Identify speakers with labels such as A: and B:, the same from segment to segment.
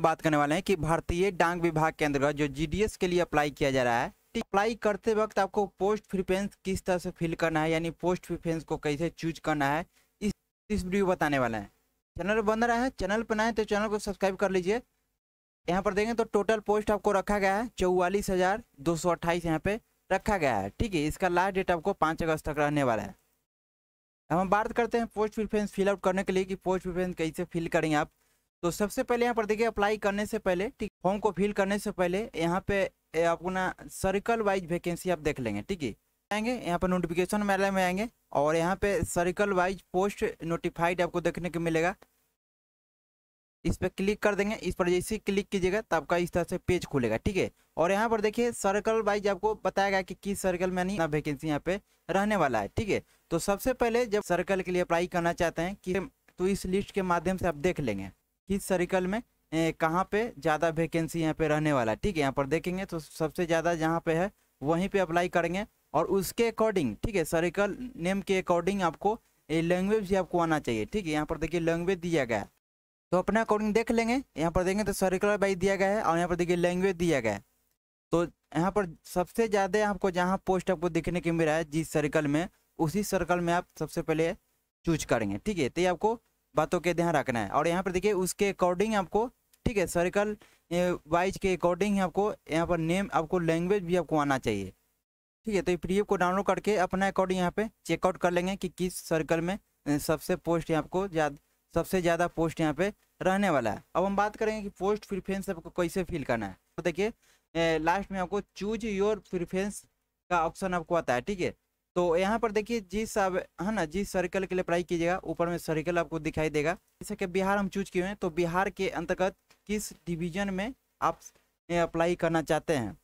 A: बात करने वाले हैं कि भारतीय डाक विभाग के अंतर्गत जो जीडीएस के लिए अप्लाई किया जा रहा है अप्लाई करते वक्त आपको पोस्ट प्रिफरेंस किस तरह से फिल करना है यानी पोस्ट प्रिफरेंस को कैसे चूज करना है इस इस वीडियो बताने वाले हैं चैनल बन रहा है चैनल पर ना तो चैनल को सब्सक्राइब कर लीजिए यहाँ पर देखें तो टोटल पोस्ट आपको रखा गया है चौवालीस हज़ार दो सौ अट्ठाईस यहाँ पे रखा गया है ठीक है इसका लास्ट डेट आपको पाँच अगस्त तक रहने वाला है हम बात करते हैं पोस्ट प्रिफरेंस फिलआउट करने के लिए कि पोस्ट प्रिफरेंस कैसे फिल करेंगे आप तो सबसे पहले यहाँ पर देखिए अप्लाई करने से पहले ठीक फॉर्म को फिल करने से पहले यहाँ पे अपना सर्कल वाइज वैकेंसी आप देख लेंगे ठीक है आएंगे यहाँ पर नोटिफिकेशन मेले में आएंगे और यहाँ पे सर्कल वाइज पोस्ट नोटिफाइड आपको देखने को मिलेगा इस पर क्लिक कर देंगे इस पर जैसे क्लिक कीजिएगा तो आपका इस तरह से पेज खुलेगा ठीक है और यहाँ पर देखिए सर्कल वाइज आपको बताया गया कि किस सर्कल में नहीं वैकेंसी यहाँ पे रहने वाला है ठीक है तो सबसे पहले जब सर्कल के लिए अप्लाई करना चाहते हैं कि तो इस लिस्ट के माध्यम से आप देख लेंगे किस सर्कल में कहाँ पे ज़्यादा वैकेंसी यहाँ पे रहने वाला है ठीक है यहाँ पर देखेंगे तो सबसे ज़्यादा जहाँ पे है वहीं पे अप्लाई करेंगे और उसके अकॉर्डिंग ठीक है सर्कल नेम के अकॉर्डिंग आपको लैंग्वेज भी आपको आना चाहिए ठीक है यहाँ पर देखिए लैंग्वेज दिया गया है तो अपने अकॉर्डिंग देख लेंगे यहाँ पर देखेंगे तो सर्कल बाई दिया गया है और यहाँ पर देखिए लैंग्वेज दिया गया है तो यहाँ पर सबसे ज़्यादा आपको जहाँ पोस्ट आपको देखने के मिल रहा है जिस सर्कल में उसी सर्कल में आप सबसे पहले चूज करेंगे ठीक है तो ये आपको बातों के ध्यान रखना है और यहाँ पर देखिए उसके अकॉर्डिंग आपको ठीक है सर्कल वाइज के अकॉर्डिंग आपको यहाँ पर नेम आपको लैंग्वेज भी आपको आना चाहिए ठीक है तो ये पीडीएफ को डाउनलोड करके अपना अकॉर्डिंग यहाँ पे चेकआउट कर लेंगे कि किस सर्कल में सबसे पोस्ट यहाँ आपको सबसे ज़्यादा पोस्ट यहाँ पे रहने वाला है अब हम बात करेंगे कि पोस्ट प्रिफ्रेंस आपको कैसे फिल करना है तो देखिए लास्ट में आपको चूज योर प्रिफ्रेंस का ऑप्शन आपको आता है ठीक है तो यहाँ पर देखिए जिस सब है ना जिस सर्कल के लिए अप्लाई कीजिएगा ऊपर में सर्कल आपको दिखाई देगा जैसे कि बिहार हम चूज किए हैं तो बिहार के अंतर्गत किस डिवीजन में आप अप्लाई करना चाहते हैं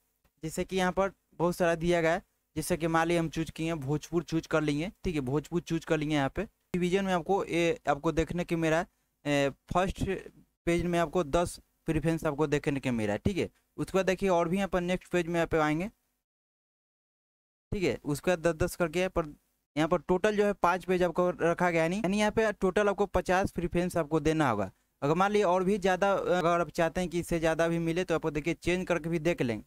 A: जैसे कि यहाँ पर बहुत सारा दिया गया है जैसे कि मान ली हम चूज किए हैं भोजपुर चूज कर लिए ठीक है भोजपुर चूज कर लिए यहाँ पे डिवीजन में आपको ए, आपको देखने के मेरा फर्स्ट पेज में आपको दस प्रिफ्रेंस आपको देखने के मिला है ठीक है उसके बाद देखिए और भी यहाँ पर नेक्स्ट पेज में यहाँ पे आएंगे ठीक है उसके बाद दस दस करके पर यहाँ पर टोटल जो है पाँच पेज आपको रखा गया नहीं यानी यहाँ पे टोटल आपको पचास प्रीफ्रेंस आपको देना होगा अगर मान ली और भी ज़्यादा अगर आप चाहते हैं कि इससे ज़्यादा भी मिले तो आपको देखिए चेंज करके भी देख लेंगे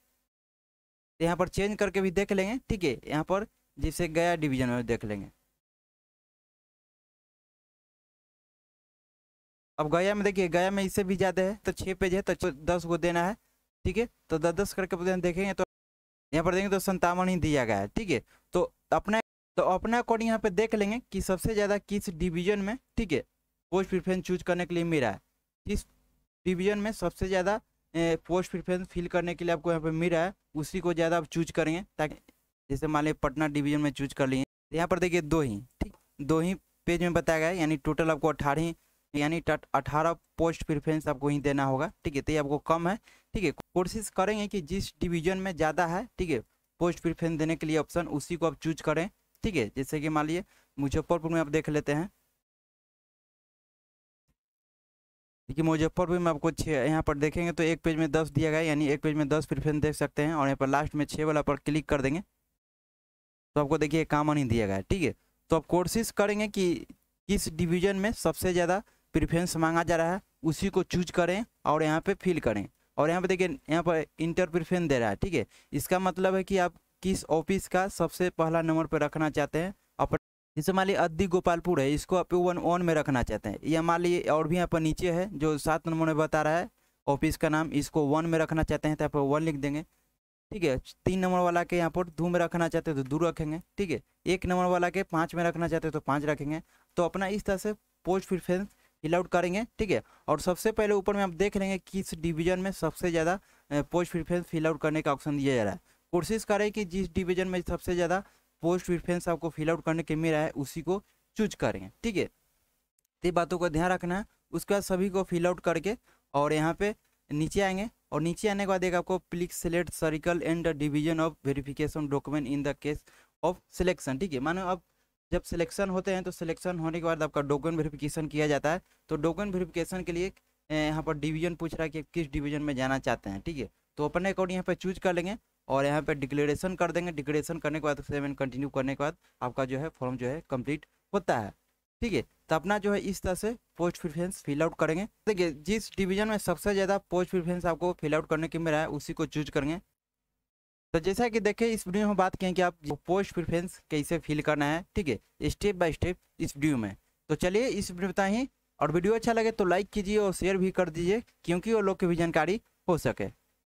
A: तो यहाँ पर चेंज करके भी देख लेंगे ठीक है यहाँ पर जिसे गया डिवीजन में देख लेंगे अब गया में देखिए गया में इससे भी ज़्यादा है तो छः पेज है तो दस को देना है ठीक है तो दस दस करके देखेंगे तो यहाँ पर देखेंगे तो संतावन ही दिया गया है ठीक है तो अपने तो अपने अकॉर्डिंग यहाँ पे देख लेंगे कि सबसे ज़्यादा किस डिवीजन में ठीक है पोस्ट प्रिफ्रेंस चूज करने के लिए मिला है किस डिवीजन में सबसे ज़्यादा पोस्ट प्रिफ्रेंस फिल करने के लिए आपको यहाँ पे मिला है उसी को ज़्यादा आप चूज करेंगे ताकि जैसे मान लीजिए पटना डिवीजन में चूज कर लिए यहाँ पर देखिए दो ही ठीक दो ही पेज में बताया गया है यानी टोटल आपको अठारह यानी अठारह पोस्ट प्रिफ्रेंस आपको ही देना होगा ठीक है तो ये आपको कम है ठीक है कोशिश करेंगे कि जिस डिवीजन में ज़्यादा है ठीक है पोस्ट प्रिफ्रेंस देने के लिए ऑप्शन उसी को आप चूज करें ठीक है जैसे कि मान लीजिए मुजफ्फरपुर में आप देख लेते हैं देखिए मुजफ्फरपुर में आपको छः यहाँ पर देखेंगे तो एक पेज में दस दिया गया यानी एक पेज में दस प्रिफ्रेंस देख सकते हैं और यहाँ पर लास्ट में छः वाला पर क्लिक कर देंगे तो आपको देखिए कामन ही दिया गया ठीक है तो आप कोशिश करेंगे कि किस डिवीजन में सबसे ज़्यादा प्रिफ्रेंस मांगा जा रहा है उसी को चूज करें और यहाँ पे फिल करें और यहाँ पे देखिए यहाँ पर इंटर प्रिफ्रेंस दे रहा है ठीक है इसका मतलब है कि आप किस ऑफिस का सबसे पहला नंबर पर रखना चाहते हैं अपना जैसे मान लीजिए अद्दी गोपालपुर है इसको आप वन वन में रखना चाहते हैं या मान लीजिए और भी यहाँ पर नीचे है जो सात नंबर में बता रहा है ऑफिस का नाम इसको वन में रखना चाहते हैं तो आप वन लिख देंगे ठीक है तीन नंबर वाला के यहाँ पर दो में रखना चाहते हैं तो दो रखेंगे ठीक है एक नंबर वाला के पाँच में रखना चाहते हैं तो पाँच रखेंगे तो अपना इस तरह से पोस्ट प्रिफ्रेंस फिल आउट करेंगे ठीक है और सबसे पहले ऊपर में आप देख लेंगे किस डिवीजन में सबसे ज़्यादा पोस्ट प्रिफ्रेंस फिल आउट करने का ऑप्शन दिया जा रहा है कोशिश करें कि जिस डिवीजन में सबसे ज़्यादा पोस्ट प्रिफ्रेंस आपको फिल आउट करने के मिल रहा है उसी को चूज करेंगे ठीक है ये बातों का ध्यान रखना है उसके बाद सभी को फिल आउट करके और यहाँ पे नीचे आएंगे और नीचे आने के बाद एक आपको प्लिक select circle and division of verification document in the case of selection ठीक है मानो अब जब सिलेक्शन होते हैं तो सिलेक्शन होने के बाद आपका डोकन वेरिफिकेशन किया जाता है तो डोकन वेरिफिकेशन के लिए यहाँ पर डिवीजन पूछ रहा है कि किस डिवीजन में जाना चाहते हैं ठीक है तो अपने अकाउंट यहाँ पर चूज कर लेंगे और यहाँ पे डिक्लेरेशन कर देंगे डिक्लेरेशन करने के बाद सेवन कंटिन्यू करने के बाद आपका जो है फॉर्म जो है कम्प्लीट होता है ठीक है तो अपना जो है इस तरह से पोस्ट प्रिफ्रेंस फिल आउट करेंगे देखिए जिस डिवीजन में सबसे ज़्यादा पोस्ट प्रिफ्रेंस आपको फिल आउट करने के मिला रहा है उसी को चूज करेंगे तो जैसा कि देखें इस वीडियो में बात करें कि आप पोस्ट प्रिफ्रेंस कैसे फिल करना है ठीक है स्टेप बाय स्टेप इस वीडियो में तो चलिए इस वीडियो बताएं और वीडियो अच्छा लगे तो लाइक कीजिए और शेयर भी कर दीजिए क्योंकि वो लोग की भी जानकारी हो सके